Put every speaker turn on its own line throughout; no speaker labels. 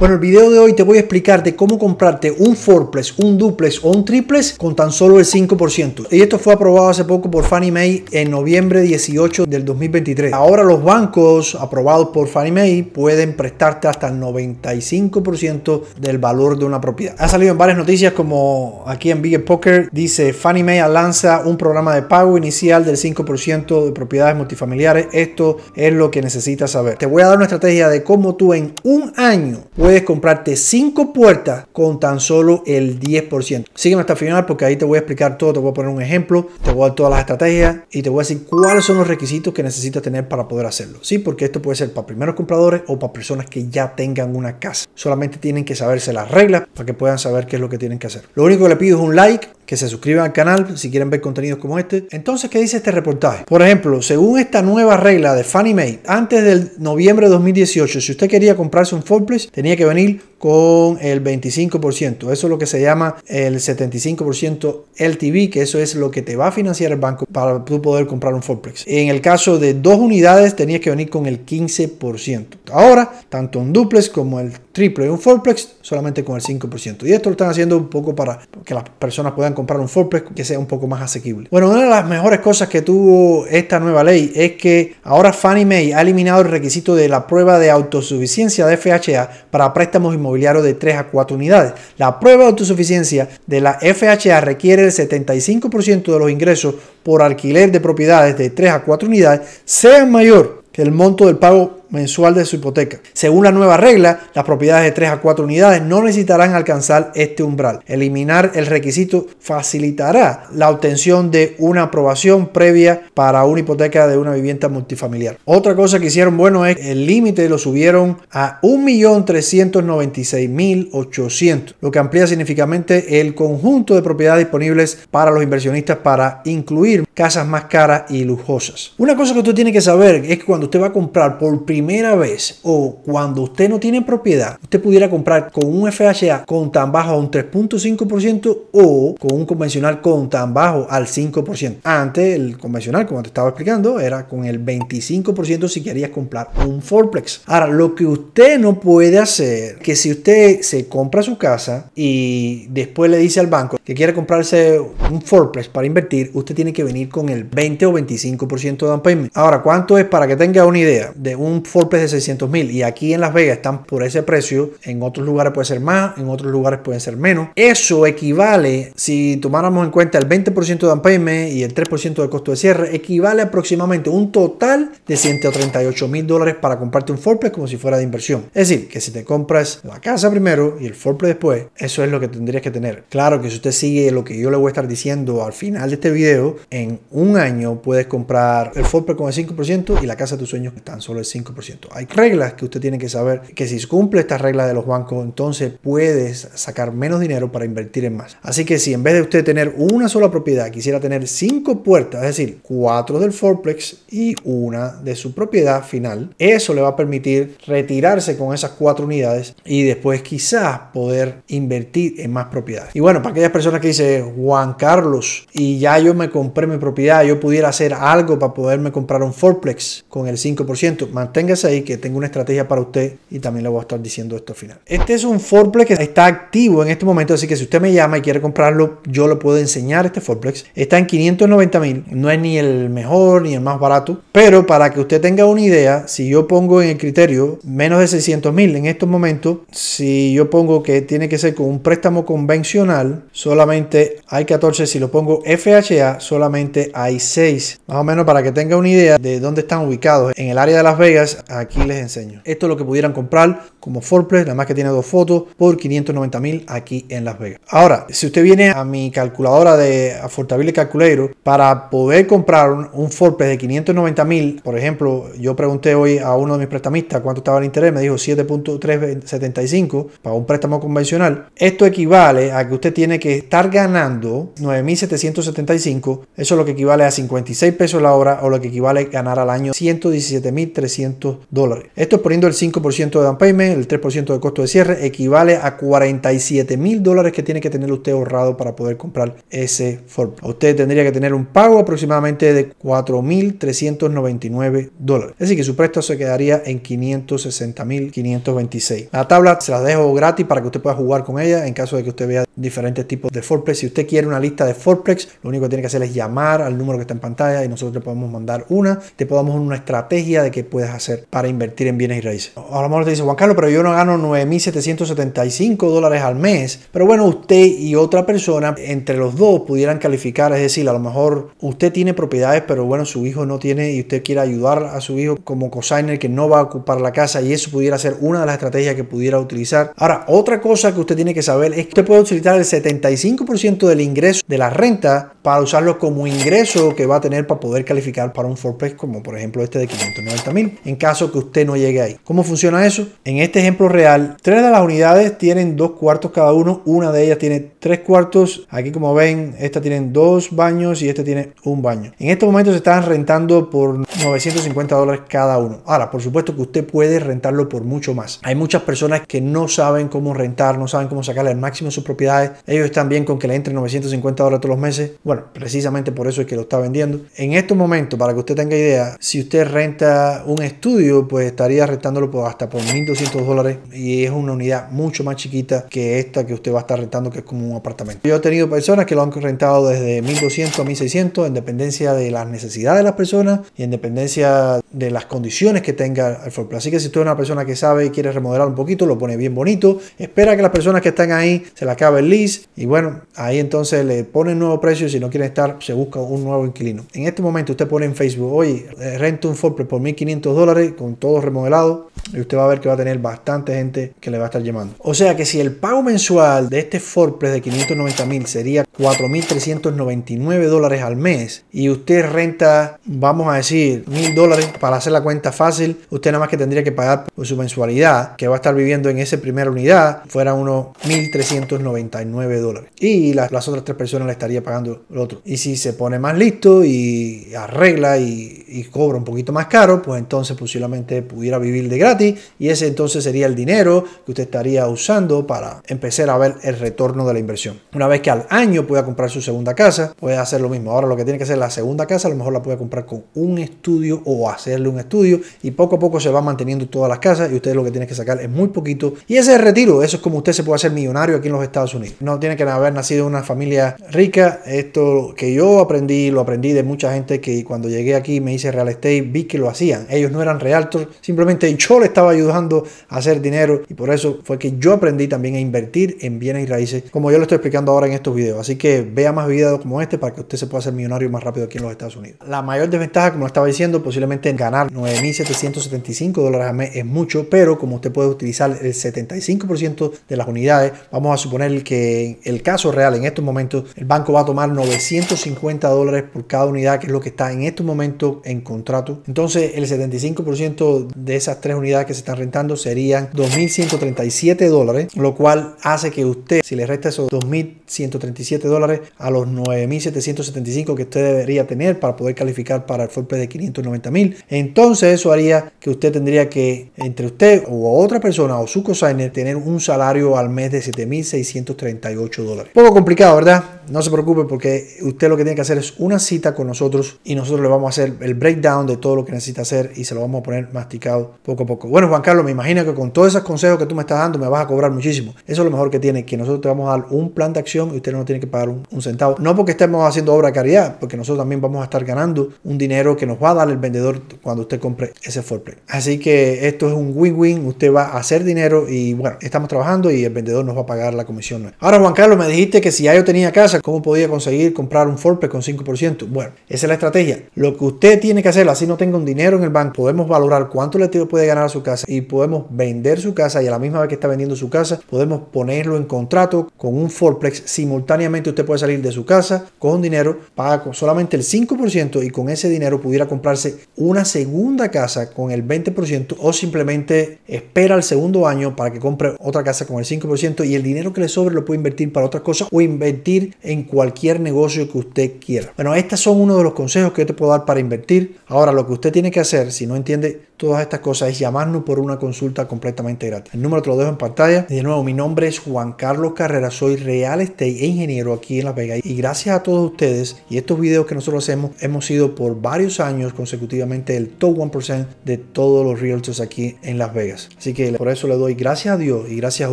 Bueno, el video de hoy te voy a explicarte cómo comprarte un forplex, un duplex o un triplex con tan solo el 5%. Y esto fue aprobado hace poco por Fannie Mae en noviembre 18 del 2023. Ahora los bancos aprobados por Fannie Mae pueden prestarte hasta el 95% del valor de una propiedad. Ha salido en varias noticias como aquí en Big Poker dice Fannie Mae lanza un programa de pago inicial del 5% de propiedades multifamiliares. Esto es lo que necesitas saber. Te voy a dar una estrategia de cómo tú en un año puedes puedes comprarte 5 puertas con tan solo el 10%. Sígueme hasta el final porque ahí te voy a explicar todo, te voy a poner un ejemplo, te voy a dar todas las estrategias y te voy a decir cuáles son los requisitos que necesitas tener para poder hacerlo. Sí, porque esto puede ser para primeros compradores o para personas que ya tengan una casa. Solamente tienen que saberse las reglas para que puedan saber qué es lo que tienen que hacer. Lo único que le pido es un like, que se suscriban al canal si quieren ver contenidos como este. Entonces, ¿qué dice este reportaje? Por ejemplo, según esta nueva regla de Fannie Mae, antes del noviembre de 2018, si usted quería comprarse un Ford tenía que venir con el 25%. Eso es lo que se llama el 75% LTV, que eso es lo que te va a financiar el banco para tú poder comprar un Forplex. En el caso de dos unidades, tenías que venir con el 15%. Ahora, tanto un duplex como el triple y un forplex solamente con el 5%. Y esto lo están haciendo un poco para que las personas puedan comprar un forplex que sea un poco más asequible. Bueno, una de las mejores cosas que tuvo esta nueva ley es que ahora Fannie Mae ha eliminado el requisito de la prueba de autosuficiencia de FHA para préstamos inmobiliarios de 3 a 4 unidades. La prueba de autosuficiencia de la FHA requiere el 75% de los ingresos por alquiler de propiedades de 3 a 4 unidades sean mayor que el monto del pago mensual de su hipoteca. Según la nueva regla, las propiedades de 3 a 4 unidades no necesitarán alcanzar este umbral. Eliminar el requisito facilitará la obtención de una aprobación previa para una hipoteca de una vivienda multifamiliar. Otra cosa que hicieron bueno es el límite lo subieron a 1.396.800, lo que amplía significativamente el conjunto de propiedades disponibles para los inversionistas para incluir casas más caras y lujosas. Una cosa que usted tiene que saber es que cuando usted va a comprar por primera primera vez o cuando usted no tiene propiedad, usted pudiera comprar con un FHA con tan bajo a un 3.5% o con un convencional con tan bajo al 5%. Antes el convencional, como te estaba explicando, era con el 25% si querías comprar un forplex. Ahora, lo que usted no puede hacer, que si usted se compra su casa y después le dice al banco que quiere comprarse un forplex para invertir, usted tiene que venir con el 20 o 25% de down payment. Ahora, ¿cuánto es para que tenga una idea de un forpes de 600 mil y aquí en Las Vegas están por ese precio, en otros lugares puede ser más, en otros lugares puede ser menos. Eso equivale, si tomáramos en cuenta el 20% de payment y el 3% de costo de cierre, equivale aproximadamente un total de 138 mil dólares para comprarte un forplex como si fuera de inversión. Es decir, que si te compras la casa primero y el forplex después, eso es lo que tendrías que tener. Claro que si usted sigue lo que yo le voy a estar diciendo al final de este video, en un año puedes comprar el forplex con el 5% y la casa de tus sueños están solo el 5%. Hay reglas que usted tiene que saber que si cumple estas reglas de los bancos, entonces puedes sacar menos dinero para invertir en más. Así que si en vez de usted tener una sola propiedad, quisiera tener cinco puertas, es decir, cuatro del Forplex y una de su propiedad final, eso le va a permitir retirarse con esas cuatro unidades y después quizás poder invertir en más propiedades. Y bueno, para aquellas personas que dicen, Juan Carlos, y ya yo me compré mi propiedad, yo pudiera hacer algo para poderme comprar un Forplex con el 5%, mantenga ahí que tengo una estrategia para usted y también le voy a estar diciendo esto al final. Este es un Forplex que está activo en este momento, así que si usted me llama y quiere comprarlo, yo lo puedo enseñar este Forplex. Está en 590 mil, no es ni el mejor ni el más barato, pero para que usted tenga una idea, si yo pongo en el criterio menos de 600 mil en estos momentos, si yo pongo que tiene que ser con un préstamo convencional, solamente hay 14, si lo pongo FHA, solamente hay 6. Más o menos para que tenga una idea de dónde están ubicados. En el área de Las Vegas, aquí les enseño. Esto es lo que pudieran comprar como Forplex, nada más que tiene dos fotos, por 590 mil aquí en Las Vegas. Ahora, si usted viene a mi calculadora de Affordable Calculator, para poder comprar un, un de 590 mil, por ejemplo, yo pregunté hoy a uno de mis prestamistas cuánto estaba el interés, me dijo 7.375 para un préstamo convencional. Esto equivale a que usted tiene que estar ganando 9.775, eso es lo que equivale a 56 pesos la hora o lo que equivale a ganar al año 117.300 dólares. Esto poniendo el 5% de down payment, el 3% de costo de cierre, equivale a 47 mil dólares que tiene que tener usted ahorrado para poder comprar ese Ford. Usted tendría que tener un pago aproximadamente de 4.399 dólares. Es decir, que su presto se quedaría en 560.526. La tabla se la dejo gratis para que usted pueda jugar con ella en caso de que usted vea diferentes tipos de Forplex. Si usted quiere una lista de Forplex, lo único que tiene que hacer es llamar al número que está en pantalla y nosotros le podemos mandar una. Te podamos una estrategia de que puedes hacer para invertir en bienes y raíces. A lo mejor te dice, Juan Carlos, pero yo no gano 9.775 dólares al mes. Pero bueno, usted y otra persona, entre los dos, pudieran calificar. Es decir, a lo mejor usted tiene propiedades, pero bueno, su hijo no tiene y usted quiere ayudar a su hijo como cosigner que no va a ocupar la casa y eso pudiera ser una de las estrategias que pudiera utilizar. Ahora, otra cosa que usted tiene que saber es que usted puede utilizar el 75% del ingreso de la renta para usarlo como ingreso que va a tener para poder calificar para un Forpex como por ejemplo este de 590 mil. En caso que usted no llegue ahí. ¿Cómo funciona eso? En este ejemplo real, tres de las unidades tienen dos cuartos cada uno, una de ellas tiene tres cuartos, aquí como ven, esta tiene dos baños y esta tiene un baño. En estos momento se están rentando por 950 dólares cada uno. Ahora, por supuesto que usted puede rentarlo por mucho más. Hay muchas personas que no saben cómo rentar, no saben cómo sacarle al máximo sus propiedades. Ellos están bien con que le entre 950 dólares todos los meses. Bueno, precisamente por eso es que lo está vendiendo. En estos momentos, para que usted tenga idea, si usted renta un estudio, pues estaría rentándolo por hasta por 1.200 dólares y es una unidad mucho más chiquita que esta que usted va a estar rentando, que es como un apartamento. Yo he tenido personas que lo han rentado desde 1.200 a 1.600 en dependencia de las necesidades de las personas y en dependencia de las condiciones que tenga el forple. Así que si usted es una persona que sabe y quiere remodelar un poquito, lo pone bien bonito, espera que las personas que están ahí se la acabe el lease y bueno, ahí entonces le ponen nuevo precio si no quiere estar, se busca un nuevo inquilino. En este momento usted pone en Facebook, hoy rento un forple por 1.500 dólares con todo remodelado y usted va a ver que va a tener bastante gente que le va a estar llamando. O sea que si el pago mensual de este forpress de 590 mil sería 4.399 dólares al mes y usted renta, vamos a decir, 1.000 dólares para hacer la cuenta fácil, usted nada más que tendría que pagar por su mensualidad que va a estar viviendo en esa primera unidad, fuera unos 1.399 dólares. Y las, otras tres personas le estaría pagando el otro. Y si se pone más listo y arregla y, y cobra un poquito más caro, pues entonces posiblemente pudiera vivir de gratis y ese entonces sería el dinero que usted estaría usando para empezar a ver el retorno de la inversión. Una vez que al año puede comprar su segunda casa, puede hacer lo mismo. Ahora lo que tiene que hacer la segunda casa, a lo mejor la puede comprar con un estudio o hacerle un estudio y poco a poco se va manteniendo todas las casas y usted lo que tiene que sacar es muy poquito. Y ese es retiro, eso es como usted se puede hacer millonario aquí en los Estados Unidos. No tiene que haber nacido en una familia rica. Esto que yo aprendí, lo aprendí de mucha gente que cuando llegué aquí me hice real estate, vi que lo hacían. Ellos no eran realtors, simplemente yo le estaba ayudando a hacer dinero y por eso fue que yo aprendí también a invertir en bienes y raíces, como yo lo estoy explicando ahora en estos videos. Así que vea más videos como este para que usted se pueda hacer millonario más rápido aquí en los Estados Unidos. La mayor desventaja, como lo estaba diciendo, posiblemente ganar 9.775 dólares al mes es mucho, pero como usted puede utilizar el 75% de las unidades, vamos a suponer que en el caso real en estos momentos el banco va a tomar 950 dólares por cada unidad, que es lo que está en estos momentos en contrato. Entonces el 75% de esas tres unidades que se están rentando serían 2.137 dólares, lo cual hace que usted, si le resta esos 2.137 dólares a los 9.775 que usted debería tener para poder calificar para el Forpre de 590.000. Entonces eso haría que usted tendría que, entre usted o otra persona o su cosigner, tener un salario al mes de 7.638 dólares. Poco complicado, ¿verdad? No se preocupe porque usted lo que tiene que hacer es una cita con nosotros y nosotros le vamos a hacer el breakdown de todo lo que necesita hacer y se lo vamos a poner masticado poco a poco. Bueno, Juan Carlos, me imagino que con todos esos consejos que tú me estás dando me vas a cobrar muchísimo. Eso es lo mejor que tiene, que nosotros te vamos a dar un plan de acción y usted no tiene que pagar un, centavo. No porque estemos haciendo obra de caridad, porque nosotros también vamos a estar ganando un dinero que nos va a dar el vendedor cuando usted compre ese forplex Así que esto es un win-win. Usted va a hacer dinero y bueno, estamos trabajando y el vendedor nos va a pagar la comisión. Ahora, Juan Carlos, me dijiste que si ya yo tenía casa, ¿cómo podía conseguir comprar un forplex con 5%? Bueno, esa es la estrategia. Lo que usted tiene que hacer, así no tenga un dinero en el banco, podemos valorar cuánto le puede ganar a su casa y podemos vender su casa y a la misma vez que está vendiendo su casa, podemos ponerlo en contrato con un Forplex simultáneamente usted puede salir de su casa con dinero, paga solamente el 5% y con ese dinero pudiera comprarse una segunda casa con el 20% o simplemente espera el segundo año para que compre otra casa con el 5% y el dinero que le sobre lo puede invertir para otras cosas o invertir en cualquier negocio que usted quiera. Bueno, estos son uno de los consejos que yo te puedo dar para invertir. Ahora, lo que usted tiene que hacer, si no entiende todas estas cosas, es llamarnos por una consulta completamente gratis. El número te lo dejo en pantalla. de nuevo, mi nombre es Juan Carlos Carrera, soy real estate e ingeniero aquí en Las Vegas Y gracias a todos ustedes y estos videos que nosotros hacemos, hemos sido por varios años consecutivamente el top 1% de todos los realtors aquí en Las Vegas. Así que por eso le doy gracias a Dios y gracias a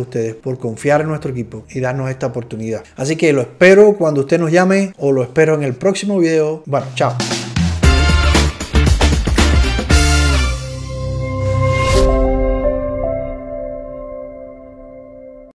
ustedes por confiar en nuestro equipo y darnos esta oportunidad. Así que lo espero cuando usted nos llame o lo espero en el próximo video. Bueno, chao.